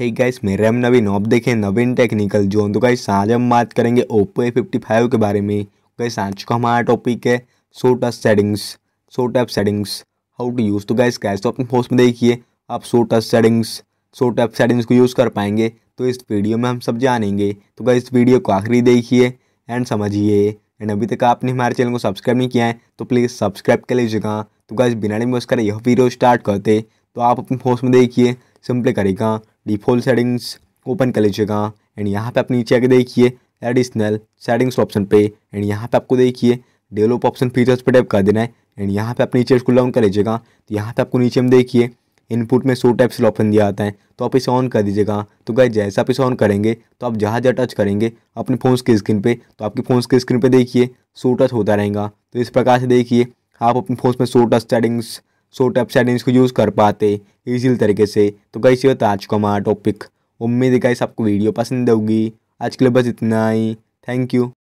hey guys मेरे हम नवीन आप देखें नवीन टेक्निकल जोन तो गाइस आज हम बात करेंगे ओप्पो ए फिफ्टी फाइव के बारे में गाइस आज का हमारा टॉपिक है so touch settings so tap settings how to use तो गाइस कैसे तो अपने फोन में देखिए आप so touch settings so tap settings को यूज़ कर पाएंगे तो इस वीडियो में हम सब जानेंगे तो गाइस वीडियो को आखिरी देखिए एंड समझिए एंड अभी तक आपने हमारे चैनल को सब्सक्राइब नहीं किया है तो प्लीज़ सब्सक्राइब कर लीजिएगा तो गाइस बिना नहीं बस कर यह वीडियो स्टार्ट करते तो आप अपने फोन में देखिए सिंपली करेगा डिफॉल्ट सेटिंग्स ओपन कर लीजिएगा एंड यहाँ पे आप नीचे आके देखिए एडिशनल सेटिंग्स ऑप्शन पे एंड यहाँ पे आपको देखिए डेवलप ऑप्शन फीचर्स पे टाइप कर देना है एंड यहाँ पे आप नीचे इसको डाउन कर लीजिएगा तो यहाँ पे आपको नीचे में देखिए इनपुट में सो टाइप से ऑप्शन दिया आता है तो आप इसे ऑन कर दीजिएगा तो गाय जैसा आप इसे ऑन करेंगे तो आप जहाँ जहाँ टच करेंगे अपने फ़ोन की स्क्रीन पे तो आपके फ़ोन की स्क्रीन पे देखिए सो टच होता रहेगा तो इस प्रकार से देखिए आप अपने फ़ोन में so touch settings short up settings को यूज़ कर पाते इसी तरीके से तो कैसे होता होता आज का हमारा टॉपिक उम्मीद है कैसे आपको वीडियो पसंद होगी आज के लिए बस इतना ही थैंक यू